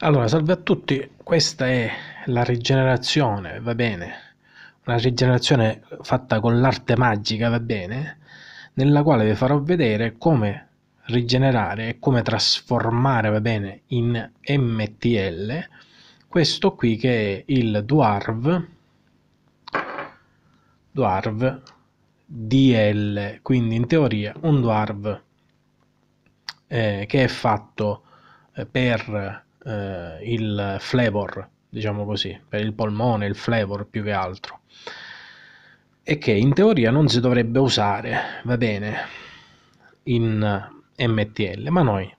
Allora, salve a tutti, questa è la rigenerazione, va bene, una rigenerazione fatta con l'arte magica, va bene, nella quale vi farò vedere come rigenerare e come trasformare, va bene, in MTL questo qui che è il Dwarf, Dwarv DL, quindi in teoria un Dwarf eh, che è fatto eh, per eh, il flavor, diciamo così, per il polmone, il flavor più che altro, e che in teoria non si dovrebbe usare, va bene, in eh, MTL, ma noi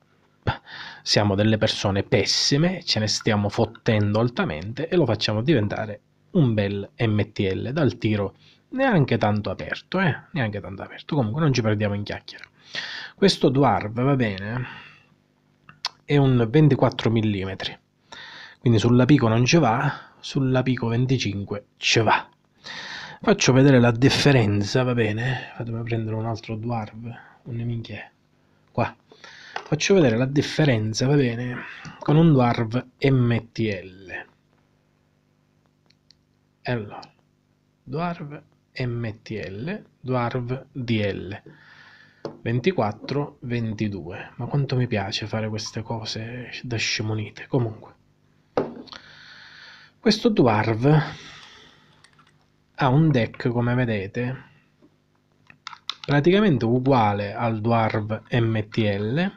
siamo delle persone pessime, ce ne stiamo fottendo altamente e lo facciamo diventare un bel MTL dal tiro neanche tanto aperto, eh? neanche tanto aperto. Comunque non ci perdiamo in chiacchiere. Questo Dwarf va bene, e un 24 mm. Quindi sulla Pico non ci va, sulla Pico 25 ci va. Faccio vedere la differenza, va bene? Fatemi prendere un altro Dwarf, un minchia. Qua. Faccio vedere la differenza, va bene? Con un Dwarf MTL. Allora, Dwarf MTL, Dwarf DL. 24, 22. Ma quanto mi piace fare queste cose da scemonite. Comunque, questo Dwarv ha un deck, come vedete, praticamente uguale al Dwarv MTL,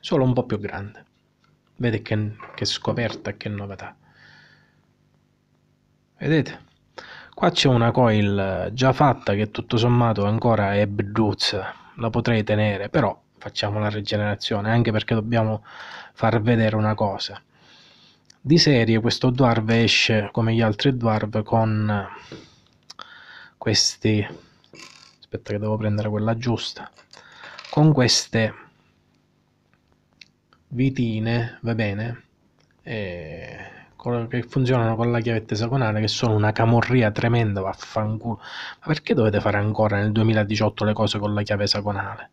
solo un po' più grande. Vedete che, che scoperta, che novità. Vedete? Qua c'è una coil già fatta che tutto sommato ancora è bruzza, la potrei tenere, però facciamo la rigenerazione, anche perché dobbiamo far vedere una cosa. Di serie questo dwarf esce, come gli altri dwarf, con questi... aspetta che devo prendere quella giusta. Con queste vitine, va bene? che funzionano con la chiavetta esagonale, che sono una camorria tremenda, vaffanculo. Ma perché dovete fare ancora nel 2018 le cose con la chiave esagonale?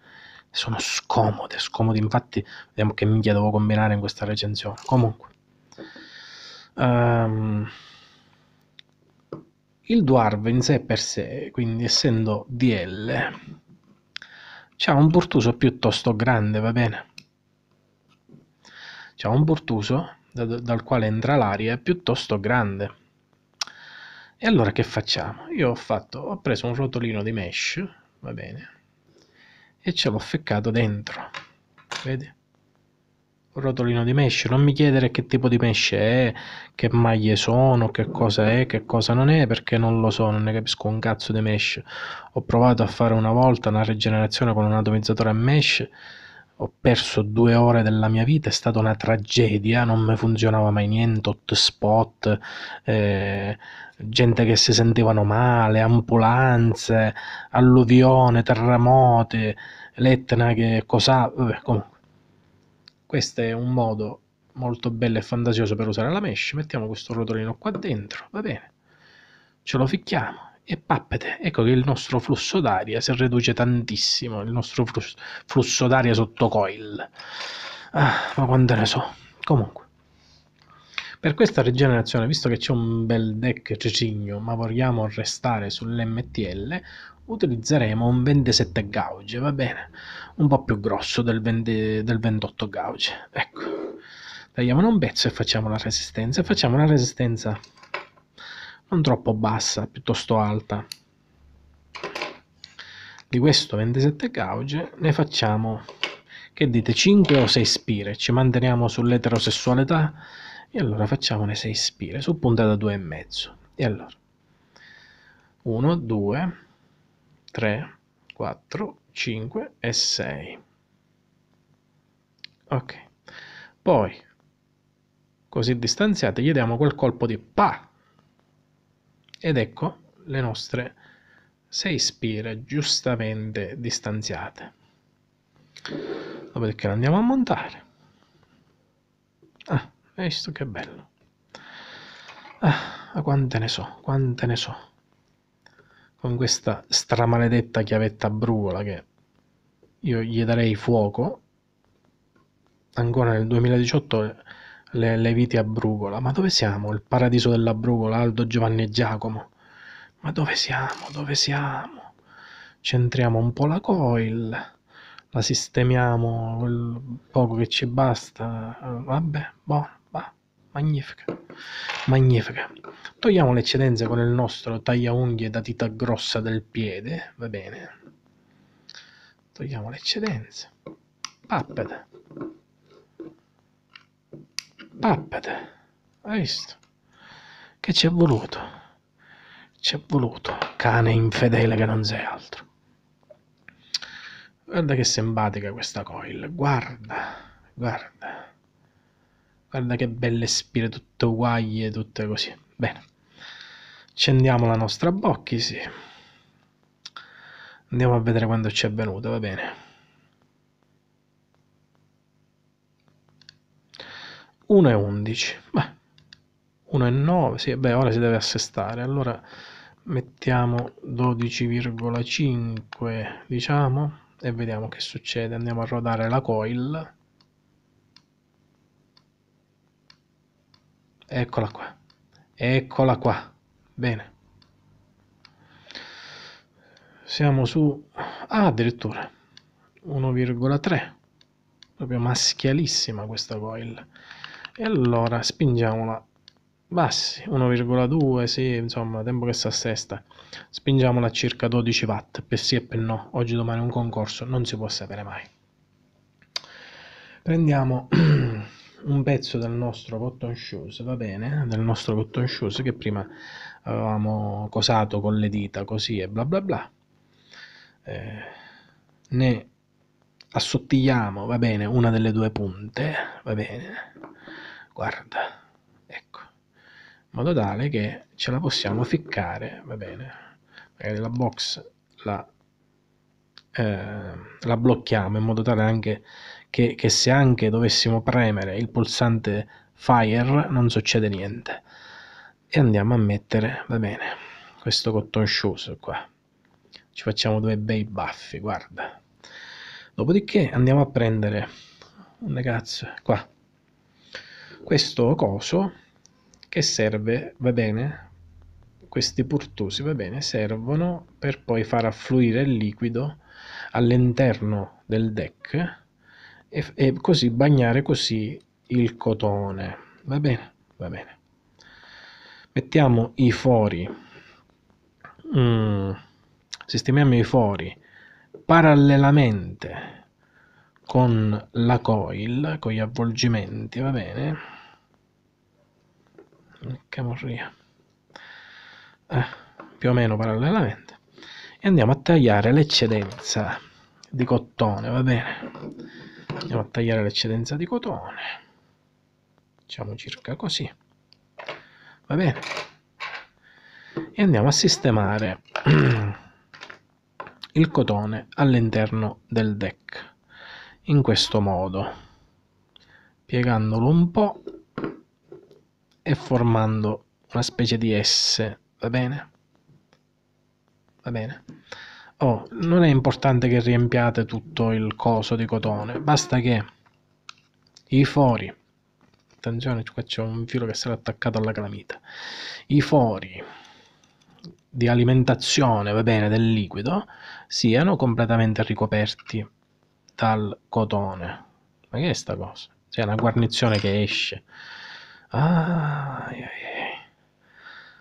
Sono scomode, scomode. Infatti, vediamo che minchia devo combinare in questa recensione. Comunque. Um, il Dwarf in sé per sé, quindi essendo DL, ha un portuso piuttosto grande, va bene? C'ha un portuso dal, dal quale entra l'aria è piuttosto grande. E allora che facciamo? Io ho, fatto, ho preso un rotolino di mesh, va bene, e ce l'ho ficcato dentro, vedi? Un rotolino di mesh, non mi chiedere che tipo di mesh è, che maglie sono, che cosa è, che cosa non è, perché non lo so, non ne capisco un cazzo di mesh. Ho provato a fare una volta una rigenerazione con un atomizzatore a mesh, ho perso due ore della mia vita, è stata una tragedia, non mi funzionava mai niente, hotspot, eh, gente che si sentivano male, ambulanze, alluvione, terremoti, l'Etna che cosa... Vabbè, comunque. Questo è un modo molto bello e fantasioso per usare la mesh. Mettiamo questo rotolino qua dentro, va bene. Ce lo ficchiamo e pappete, ecco che il nostro flusso d'aria si riduce tantissimo, il nostro flusso, d'aria sotto coil. Ah, ma quante ne so. Comunque. Per questa rigenerazione, visto che c'è un bel deck cecigno, ma vogliamo restare sull'MTL, utilizzeremo un 27 gauge, va bene? Un po' più grosso del, 20, del 28 gauge. Ecco. Tagliamone un pezzo e facciamo la resistenza. E Facciamo una resistenza non troppo bassa, piuttosto alta. Di questo 27 gauge ne facciamo, che dite, 5 o 6 spire, ci manteniamo sull'eterosessualità e allora facciamone 6 spire su puntata 2,5. E allora 1, 2, 3, 4, 5 e 6. Ok, poi così distanziate gli diamo quel colpo di pa ed ecco le nostre sei spire giustamente distanziate. Dopodiché andiamo a montare. Ah, hai visto che bello. Ah, ma quante ne so, quante ne so. Con questa stramaledetta chiavetta brugola che io gli darei fuoco. Ancora nel 2018 le, le viti a brugola. Ma dove siamo? Il paradiso della brugola, Aldo, Giovanni e Giacomo. Ma dove siamo? Dove siamo? Centriamo un po' la coil, la sistemiamo quel poco che ci basta. Vabbè, buono, va, magnifica, magnifica. Togliamo le eccedenze con il nostro taglia unghie da tita grossa del piede, va bene. Togliamo le eccedenze. Pappede pappate hai visto che ci è voluto ci è voluto cane infedele che non sei altro guarda che simpatica questa coil guarda guarda guarda che belle spire tutte e tutte così bene accendiamo la nostra bocchi sì andiamo a vedere quando ci è venuta va bene 1,11. Beh, 1,9. Sì, beh, ora si deve assestare. Allora mettiamo 12,5, diciamo, e vediamo che succede. Andiamo a rodare la coil. Eccola qua. Eccola qua. Bene. Siamo su... Ah, addirittura. 1,3 proprio maschialissima questa coil e allora spingiamola bassi, 1,2, sì, insomma, tempo che sta a sesta. Spingiamola a circa 12 watt, per sì e per no. Oggi domani è un concorso, non si può sapere mai. Prendiamo un pezzo del nostro cotton shoes, va bene, del nostro cotton shoes che prima avevamo cosato con le dita così e bla bla bla. Eh, ne assottigliamo, va bene, una delle due punte, va bene guarda, ecco, in modo tale che ce la possiamo ficcare, va bene, magari la box la, eh, la blocchiamo in modo tale anche che, che se anche dovessimo premere il pulsante fire non succede niente e andiamo a mettere, va bene, questo cotton shoes qua, ci facciamo due bei baffi, guarda. Dopodiché andiamo a prendere un ragazzo qua questo coso che serve, va bene, questi purtusi, va bene, servono per poi far affluire il liquido all'interno del deck e, e così bagnare così il cotone, va bene, va bene. Mettiamo i fori, mm, sistemiamo i fori parallelamente con la coil, con gli avvolgimenti, va bene? camorria eh, più o meno parallelamente e andiamo a tagliare l'eccedenza di cotone va bene andiamo a tagliare l'eccedenza di cotone facciamo circa così va bene e andiamo a sistemare il cotone all'interno del deck in questo modo piegandolo un po' e formando una specie di S, va bene? Va bene? Oh, non è importante che riempiate tutto il coso di cotone, basta che i fori, attenzione qua c'è un filo che sarà attaccato alla calamita, i fori di alimentazione, va bene, del liquido, siano completamente ricoperti dal cotone. Ma che è sta cosa? C'è una guarnizione che esce. Ah, ai, ai.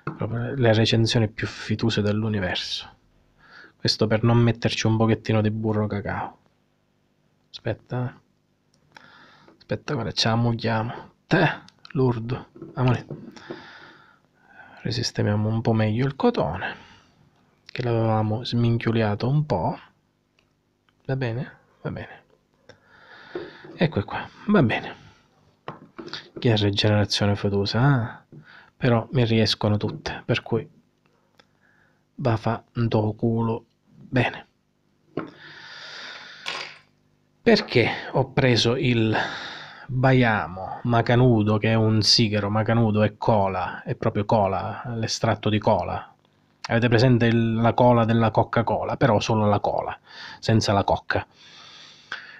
Proprio le recensioni più fituse dell'universo. Questo per non metterci un pochettino di burro cacao. Aspetta. Eh. Aspetta, guarda, ci ammugliamo. Te, lurdo. Amore. Risistemiamo un po' meglio il cotone, che l'avevamo sminchioliato un po'. Va bene? Va bene. Ecco qua, va bene. Chi ha rigenerazione fetusa? Ah, eh? Però mi riescono tutte, per cui... Va fa do culo. Bene. Perché ho preso il baiamo macanudo, che è un sigaro macanudo e cola, è proprio cola, l'estratto di cola. Avete presente la cola della Coca-Cola, però solo la cola, senza la cocca.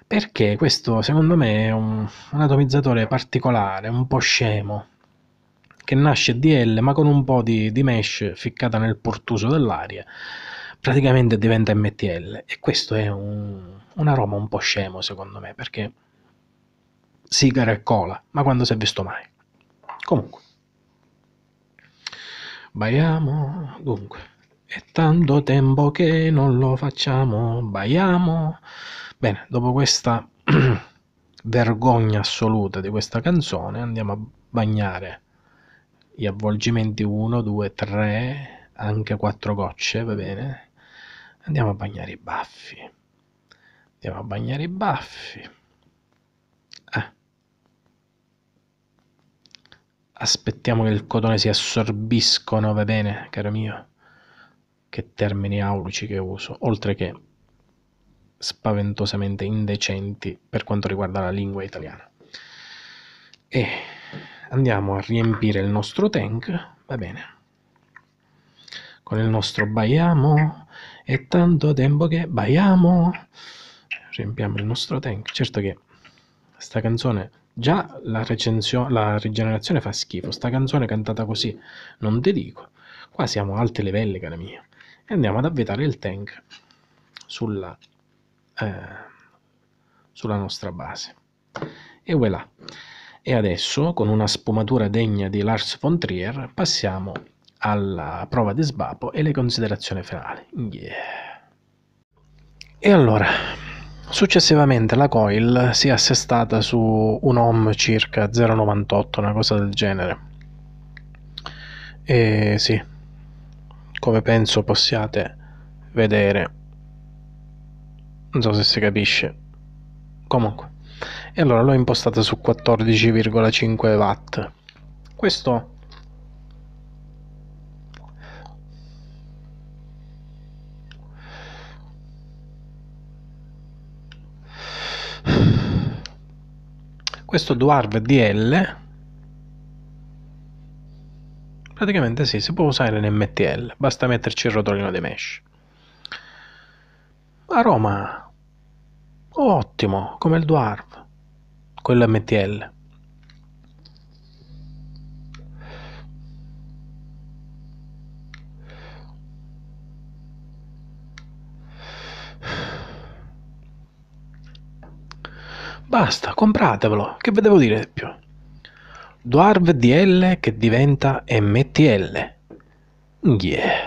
Perché questo secondo me è un, un atomizzatore particolare, un po' scemo, che nasce DL ma con un po' di, di mesh ficcata nel portuso dell'aria, praticamente diventa MTL. E questo è un, un aroma un po' scemo secondo me, perché sigara e cola, ma quando si è visto mai? Comunque. Baiamo, dunque, è tanto tempo che non lo facciamo, baiamo, Bene, dopo questa vergogna assoluta di questa canzone andiamo a bagnare gli avvolgimenti 1, 2, 3, anche 4 gocce, va bene? Andiamo a bagnare i baffi. Andiamo a bagnare i baffi. Ah. Aspettiamo che il cotone si assorbiscono, va bene, caro mio? Che termini aulici che uso, oltre che spaventosamente indecenti per quanto riguarda la lingua italiana. E andiamo a riempire il nostro tank, va bene, con il nostro baiamo, è tanto tempo che baiamo, riempiamo il nostro tank, certo che sta canzone, già la, la rigenerazione fa schifo, sta canzone cantata così, non te dico, qua siamo a alti livelli cara mia, e andiamo ad avvitare il tank sulla eh, sulla nostra base. E voilà. E adesso, con una sfumatura degna di Lars von Trier, passiamo alla prova di sbapo e le considerazioni finali. Yeah. E allora, successivamente la coil si è assestata su un ohm circa 0,98, una cosa del genere. E sì, come penso possiate vedere non so se si capisce comunque e allora l'ho impostata su 14,5 watt questo questo Dwarf DL praticamente sì, si può usare in MTL basta metterci il rotolino dei mesh a Roma Ottimo, come il Dwarf, quello MTL. Basta, compratevelo, che ve devo dire di più? Dwarf DL che diventa MTL. Yeah.